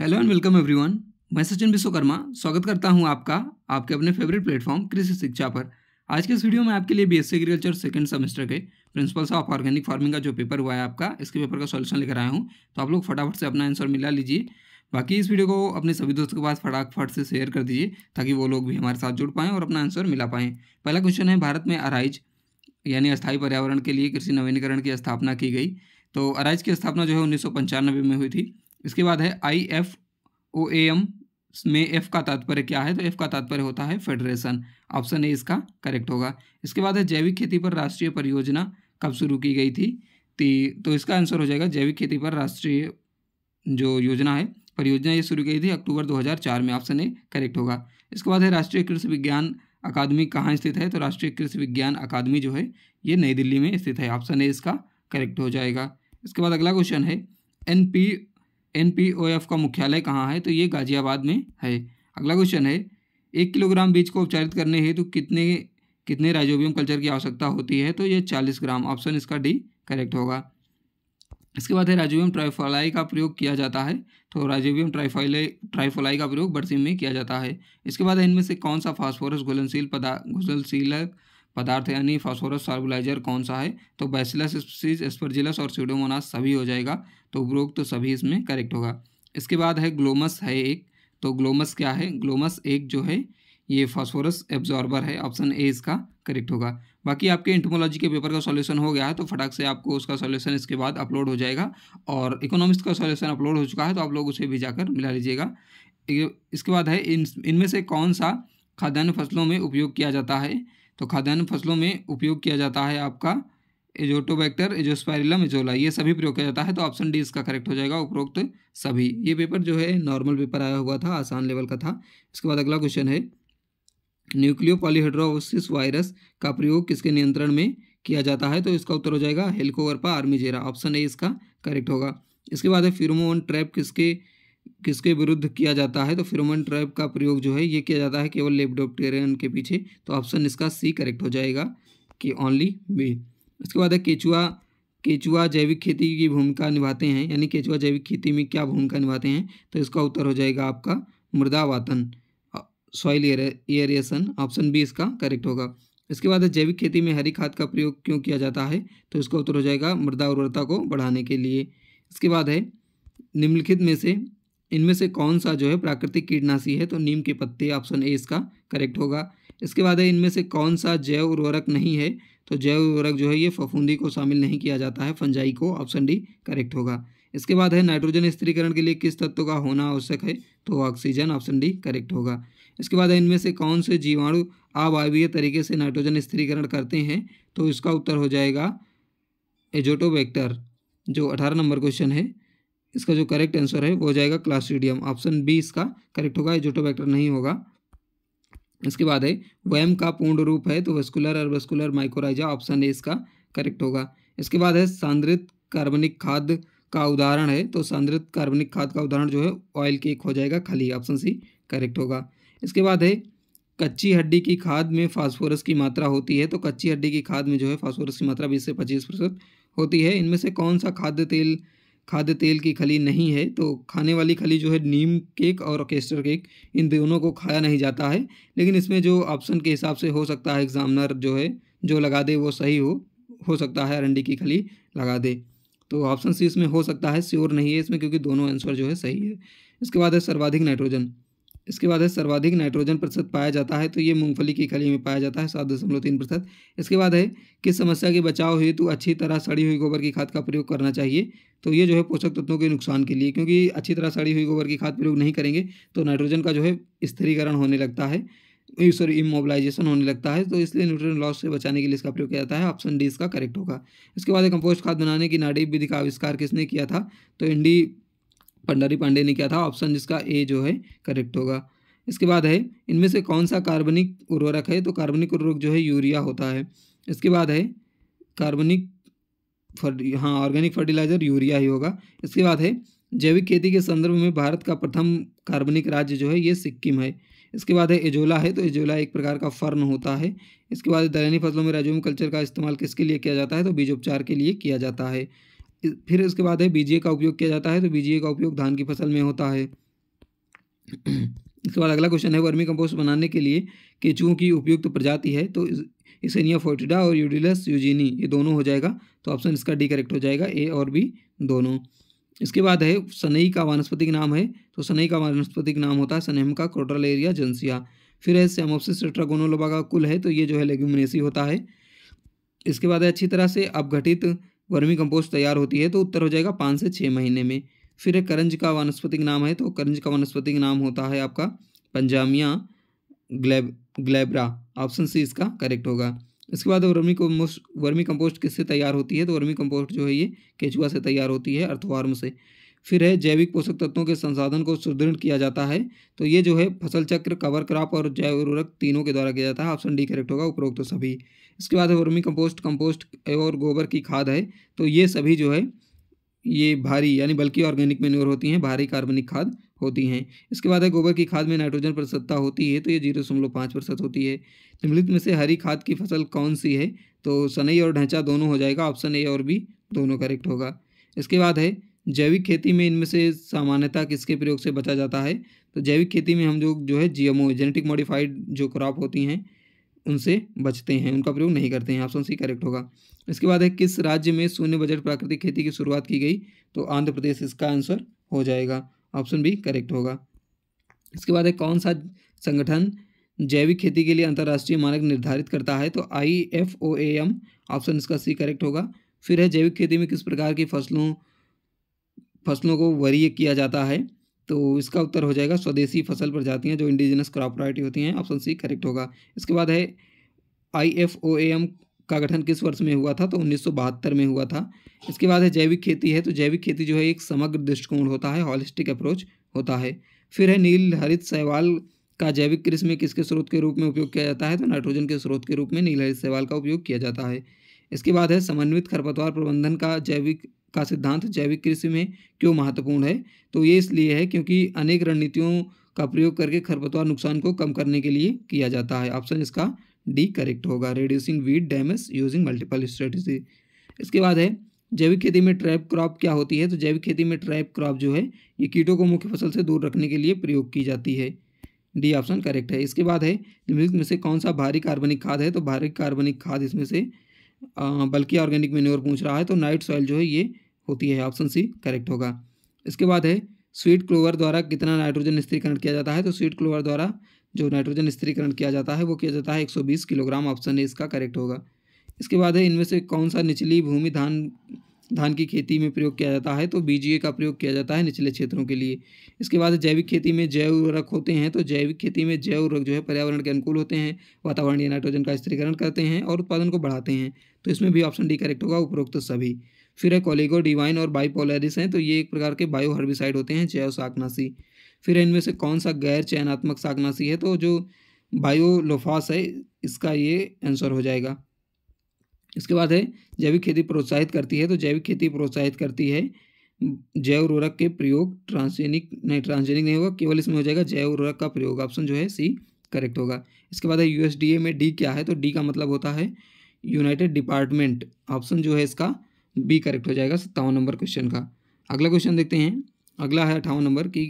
hello and welcome everyone मैं सचिन विश्वकर्मा स्वागत करता हूं आपका आपके अपने फेवरेट प्लेटफॉर्म कृषि शिक्षा पर आज के इस वीडियो में आपके लिए B S C agriculture second semester के प्रिंसिपल्स ऑफ ऑर्गेनिक फार्मिंग का जो पेपर हुआ है आपका इसके पेपर का सॉल्यूशन लेकर आया हूँ तो आप लोग फटाफट से अपना आंसर मिला लीजिए बाकी इस वीडियो को अपने सभी दोस्तों के पास फटाफट से शेयर कर दीजिए ताकि वो लोग भी हमारे साथ जुड़ पाएँ और अपना आंसर मिला पाएँ पहला क्वेश्चन है भारत में अराइज यानी अस्थायी पर्यावरण के लिए कृषि नवीनीकरण की स्थापना की गई तो अराइज की स्थापना जो है उन्नीस में हुई थी इसके बाद है आई एफ ओ एम में एफ का तात्पर्य क्या है तो एफ का तात्पर्य होता है फेडरेशन ऑप्शन ए इसका करेक्ट होगा इसके बाद है जैविक खेती पर राष्ट्रीय परियोजना कब शुरू की गई थी ती, तो इसका आंसर हो जाएगा जैविक खेती पर राष्ट्रीय जो योजना है परियोजना ये शुरू की थी अक्टूबर 2004 में ऑप्शन ए करेक्ट होगा इसके बाद है राष्ट्रीय कृषि विज्ञान अकादमी कहाँ स्थित है तो राष्ट्रीय कृषि विज्ञान अकादमी जो है ये नई दिल्ली में स्थित है ऑप्शन ए इसका करेक्ट हो जाएगा इसके बाद अगला क्वेश्चन है एन पी एनपीओएफ का मुख्यालय कहाँ है तो ये गाजियाबाद में है अगला क्वेश्चन है एक किलोग्राम बीज को उपचारित करने हेतु तो कितने कितने राइजोबियम कल्चर की आवश्यकता होती है तो ये चालीस ग्राम ऑप्शन इसका डी करेक्ट होगा इसके बाद है राइजोबियम ट्राइफोलाई का प्रयोग किया जाता है तो राइजोबियम ट्राइफोलाई ट्राइफोलाई का प्रयोग बरसीम में किया जाता है इसके बाद इनमें से कौन सा फास्फोरस घुलनशील पदा घुलनशीलक पदार्थ यानी फास्फोरस सार्बुलाइजर कौन सा है तो बैसिलस स्पीसीज एस्परजिलस और सीडोमोनास सभी हो जाएगा तो उपरोक्त तो सभी इसमें करेक्ट होगा इसके बाद है ग्लोमस है एक तो ग्लोमस क्या है ग्लोमस एक जो है ये फास्फोरस एब्जॉर्बर है ऑप्शन ए इसका करेक्ट होगा बाकी आपके इंटमोलॉजी के पेपर का सॉल्यूशन हो गया है तो फटाक से आपको उसका सॉल्यूशन इसके बाद अपलोड हो जाएगा और इकोनॉमिक्स का सॉल्यूशन अपलोड हो चुका है तो आप लोग उसे भी जाकर मिला लीजिएगा इसके बाद है इन इनमें से कौन सा खाद्यान्न फसलों में उपयोग किया जाता है तो खाद्यान्न फसलों में उपयोग किया जाता है आपका एजोटोबैक्टर एजोस्पायरिलम एजोला ये सभी प्रयोग किया जाता है तो ऑप्शन डी इसका करेक्ट हो जाएगा उपरोक्त सभी ये पेपर जो है नॉर्मल पेपर आया हुआ था आसान लेवल का था इसके बाद अगला क्वेश्चन है न्यूक्लियो पॉलीहाइड्रोसिस वायरस का प्रयोग किसके नियंत्रण में किया जाता है तो इसका उत्तर हो जाएगा हेल्कोवर्पा आर्मीजेरा ऑप्शन ए इसका करेक्ट होगा इसके बाद है फिरमोन ट्रैप किसके किसके विरुद्ध किया जाता है तो फिरोमन ट्रैप का प्रयोग जो है ये किया जाता है केवल लेपडोप्टेरियन के पीछे तो ऑप्शन इसका सी करेक्ट हो जाएगा कि ओनली बी उसके बाद है केचुआ केचुआ जैविक खेती की भूमिका निभाते हैं यानी केचुआ जैविक खेती में क्या भूमिका निभाते हैं तो इसका उत्तर हो जाएगा आपका मृदा वातन सॉइल एरिएशन ऑप्शन बी इसका करेक्ट होगा इसके बाद जैविक खेती में हरी खाद का प्रयोग क्यों किया जाता है तो इसका उत्तर हो जाएगा मृदा उर्वरता को बढ़ाने के लिए इसके बाद है निम्नलिखित में से इनमें से कौन सा जो है प्राकृतिक कीटनाशी है तो नीम के पत्ते ऑप्शन ए इसका करेक्ट होगा इसके बाद है इनमें से कौन सा जैव उर्वरक नहीं है तो जैव उर्वरक जो है ये फफूंदी को शामिल नहीं किया जाता है फंजाई को ऑप्शन डी करेक्ट होगा इसके बाद है नाइट्रोजन स्त्रीकरण के लिए किस तत्व का होना आवश्यक है तो ऑक्सीजन ऑप्शन डी करेक्ट होगा इसके बाद इनमें से कौन से जीवाणु अवायवीय तरीके से नाइट्रोजन स्त्रीकरण करते हैं तो इसका उत्तर हो जाएगा एजोटोवेक्टर जो अठारह नंबर क्वेश्चन है इसका जो करेक्ट आंसर है वो हो जाएगा क्लास्ट्रीडियम ऑप्शन बी इसका करेक्ट होगा एजोटोबैक्टर नहीं होगा इसके बाद है वैम का पूर्ण रूप है तो वेस्कुलर और वेस्कुलर माइक्रोराइजा ऑप्शन ए इसका करेक्ट होगा इसके बाद है सांद्रित कार्बनिक खाद का उदाहरण है तो सांद्रित कार्बनिक खाद का उदाहरण जो है ऑयल केक हो जाएगा खाली ऑप्शन सी करेक्ट होगा इसके बाद है कच्ची हड्डी की खाद में फास्फोरस की मात्रा होती है तो कच्ची हड्डी की खाद में जो है फास्फोरस की मात्रा बीस से पच्चीस प्रतिशत होती है इनमें से कौन सा खाद्य तेल खाद्य तेल की खली नहीं है तो खाने वाली खली जो है नीम केक और केस्टर केक इन दोनों को खाया नहीं जाता है लेकिन इसमें जो ऑप्शन के हिसाब से हो सकता है एग्ज़ामिनर जो है जो लगा दे वो सही हो हो सकता है अरंडी की खली लगा दे तो ऑप्शन सी इसमें हो सकता है श्योर नहीं है इसमें क्योंकि दोनों आंसर जो है सही है इसके बाद है सर्वाधिक नाइट्रोजन इसके बाद है सर्वाधिक नाइट्रोजन प्रतिशत पाया जाता है तो ये मूंगफली की खली में पाया जाता है सात दशमलव तीन प्रतिशत इसके बाद है किस समस्या के बचाव हेतु अच्छी तरह सड़ी हुई गोबर की खाद का प्रयोग करना चाहिए तो ये जो है पोषक तत्वों के नुकसान के लिए क्योंकि अच्छी तरह सड़ी हुई गोबर की खाद प्रयोग नहीं करेंगे तो नाइट्रोजन का जो है स्थिरीकरण होने लगता है सॉरी इमोबलाइजेशन होने लगता है तो इसलिए न्यूट्रन लॉस से बचाने के लिए इसका प्रयोग किया जाता है ऑप्शन डी इसका करेक्ट होगा इसके बाद कंपोस्ट खाद बनाने की नाडी विधि का आविष्कार किसने किया था तो इंडी भंडारी पांडे ने किया था ऑप्शन जिसका ए जो है करेक्ट होगा इसके बाद है इनमें से कौन सा कार्बनिक उर्वरक है तो कार्बनिक उर्वरक जो है यूरिया होता है इसके बाद है कार्बनिक फर हाँ ऑर्गेनिक फर्टिलाइजर यूरिया ही होगा इसके बाद है जैविक खेती के संदर्भ में भारत का प्रथम कार्बनिक राज्य जो है ये सिक्किम है इसके बाद है एजोला है तो एजोला एक प्रकार का फर्न होता है इसके बाद दलहनी फसलों में रेजूम कल्चर का इस्तेमाल किसके लिए किया जाता है तो बीजोपचार के लिए किया जाता है फिर उसके बाद है बीजिए का उपयोग किया जाता है तो बीजिए का उपयोग धान की फसल में होता है इसके बाद अगला क्वेश्चन है वर्मी कंपोस्ट बनाने के लिए केचुओं की उपयुक्त प्रजाति है तो इसेनिया फोर्टिडा और यूडिलस यूजीनी ये दोनों हो जाएगा तो ऑप्शन इसका डी करेक्ट हो जाएगा ए और बी दोनों इसके बाद है सनई का वनस्पतिक नाम है तो सनई का वनस्पतिक नाम होता है सनेम का एरिया जेंसिया फिर है सेमोपसिस टेट्रागोनोलोबा का कुल है तो ये जो है लेग्यूमिनेसी होता है इसके बाद है अच्छी तरह से अपघटित वर्मी कंपोस्ट तैयार होती है तो उत्तर हो जाएगा पाँच से छः महीने में फिर एक करंज का वनस्पतिक नाम है तो करंज का वनस्पतिक नाम होता है आपका पंजामिया ग्लैब ग्लैबरा ऑप्शन सी इसका करेक्ट होगा इसके बाद वर्मी कम्पोस्ट वर्मी कंपोस्ट किससे तैयार होती है तो वर्मी कंपोस्ट जो है ये केचुआ से तैयार होती है अर्थवार्म से फिर है जैविक पोषक तत्वों के संसाधन को सुदृढ़ किया जाता है तो ये जो है फसल चक्र कवर क्रॉप और जैव उर्वरक तीनों के द्वारा किया जाता है ऑप्शन डी करेक्ट होगा उपरोक्त तो सभी इसके बाद वर्मी कंपोस्ट कंपोस्ट और गोबर की खाद है तो ये सभी जो है ये भारी यानी बल्कि ऑर्गेनिक मेन्योर होती हैं भारी कार्बनिक खाद होती हैं इसके बाद है गोबर की खाद में नाइट्रोजन प्रतिशतता होती है तो ये जीरो दशमलव पाँच प्रतिशत होती है निम्नलिखित में से हरी खाद की फसल कौन सी है तो सनई और ढांचा दोनों हो जाएगा ऑप्शन ए और बी दोनों करेक्ट होगा इसके बाद है जैविक खेती में इनमें से सामान्यता किसके प्रयोग से बचा जाता है तो जैविक खेती में हम लोग जो है जीएमओ जेनेटिक मॉडिफाइड जो क्रॉप होती हैं उनसे बचते हैं उनका प्रयोग नहीं करते हैं ऑप्शन सी करेक्ट होगा इसके बाद है किस राज्य में शून्य बजट प्राकृतिक खेती की शुरुआत की गई तो आंध्र प्रदेश इसका आंसर हो जाएगा ऑप्शन बी करेक्ट होगा इसके बाद है कौन सा संगठन जैविक खेती के लिए अंतर्राष्ट्रीय मानक निर्धारित करता है तो I F O M option इसका सी करेक्ट होगा फिर है जैविक खेती में किस प्रकार की फसलों फसलों को वरीय किया जाता है तो इसका उत्तर हो जाएगा स्वदेशी फसल प्रजातियाँ जो इंडिजिनस क्रॉप प्रायरिटी होती हैं ऑप्शन सी करेक्ट होगा इसके बाद है आई एफ ओ एम का गठन किस वर्ष में हुआ था तो उन्नीस में हुआ था इसके बाद है जैविक खेती है तो जैविक खेती जो है एक समग्र दृष्टिकोण होता है हॉलिस्टिक अप्रोच होता है फिर है नील हरित सहवाल का जैविक कृषि में किसके स्रोत के रूप में उपयोग किया जाता है तो नाइट्रोजन के स्रोत के रूप में नील हरित सहवाल का उपयोग किया जाता है इसके बाद है समन्वित खरपतवार प्रबंधन का जैविक का सिद्धांत जैविक कृषि में क्यों महत्वपूर्ण है तो ये इसलिए है क्योंकि अनेक रणनीतियों का प्रयोग करके खरपतवार नुकसान को कम करने के लिए किया जाता है ऑप्शन इसका डी करेक्ट होगा reducing weed damage using multiple strategy इसके बाद है जैविक खेती में ट्रैप क्रॉप क्या होती है तो जैविक खेती में ट्रैप क्रॉप जो है ये कीटों को मुख्य फसल से दूर रखने के लिए प्रयोग की जाती है डी ऑप्शन करेक्ट है इसके बाद है निम्नलिखित में से कौन सा भारी कार्बनिक खाद है तो भारी कार्बनिक खाद इसमें से बल्कि ऑर्गेनिक मेन्योर पूछ रहा है तो नाइट सॉइल जो है ये होती है ऑप्शन सी करेक्ट होगा इसके बाद है स्वीट क्लोवर द्वारा कितना नाइट्रोजन स्त्रीकरण किया जाता है तो स्वीट क्लोवर द्वारा जो नाइट्रोजन स्त्रीकरण किया जाता है वो किया जाता है 120 किलोग्राम ऑप्शन ए इसका करेक्ट होगा इसके बाद है इनमें से कौन सा निचली भूमि धान धान की खेती में प्रयोग किया जाता है तो बीजीए का प्रयोग किया जाता है निचले क्षेत्रों के लिए इसके बाद जैविक खेती में जैव उर्वरक होते हैं तो जैविक खेती में जैव उर्वरक जो है पर्यावरण के अनुकूल होते हैं वातावरणीय नाइट्रोजन का स्त्रीकरण करते हैं और उत्पादन को बढ़ाते हैं तो इसमें भी ऑप्शन डी करेक्ट होगा उपरोक्त सभी फिर है कोलेगो डिवाइन और बाईपोलरिस हैं तो ये एक प्रकार के बायो हर्बिसाइड होते हैं जैव शाकनाशी फिर इनमें से कौन सा गैर चयनात्मक शाकनाशी है तो जो बायोलोफास है इसका ये आंसर हो जाएगा इसके बाद है जैविक खेती प्रोत्साहित करती है तो जैविक खेती प्रोत्साहित करती है जैव उर्वरक के प्रयोग ट्रांसजेनिक नहीं ट्रांसजेनिक नहीं होगा केवल इसमें हो जाएगा जैव उर्वरक का प्रयोग ऑप्शन जो है सी करेक्ट होगा इसके बाद है यूएसडीए में डी क्या है तो डी का मतलब होता है यूनाइटेड डिपार्टमेंट ऑप्शन जो है इसका बी करेक्ट हो जाएगा सत्तावन नंबर क्वेश्चन का अगला क्वेश्चन देखते हैं अगला है अठावन नंबर कि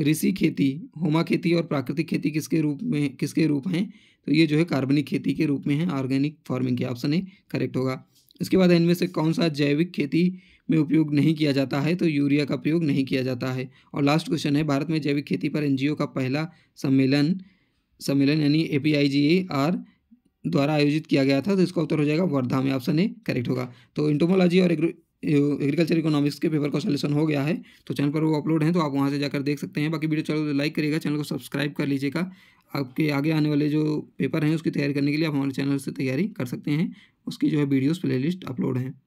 ऋषि खेती होमा खेती और प्राकृतिक खेती किसके रूप में किसके रूप हैं तो ये जो है कार्बनिक खेती के रूप में है ऑर्गेनिक फार्मिंग के ऑप्शन ए करेक्ट होगा इसके बाद इनमें से कौन सा जैविक खेती में उपयोग नहीं किया जाता है तो यूरिया का प्रयोग नहीं किया जाता है और लास्ट क्वेश्चन है भारत में जैविक खेती पर एनजीओ का पहला सम्मेलन सम्मेलन यानी A P I ji A R द्वारा आयोजित किया गया था तो इसका उत्तर हो जाएगा वर्धा में ऑप्शन ए करेक्ट होगा तो इंटोमोलॉजी और एग्रीकल्चर इकोनॉमिक्स के पेपर का सोल्यूशन हो गया है तो चैनल पर वो अपलोड है तो आप वहाँ से जाकर देख सकते हैं बाकी वीडियो चलो लाइक तो करिएगा चैनल को सब्सक्राइब कर लीजिएगा आपके आगे आने वाले जो पेपर हैं उसकी तैयारी करने के लिए आप हमारे चैनल से तैयारी कर सकते हैं उसकी जो है वीडियोज़ प्ले अपलोड हैं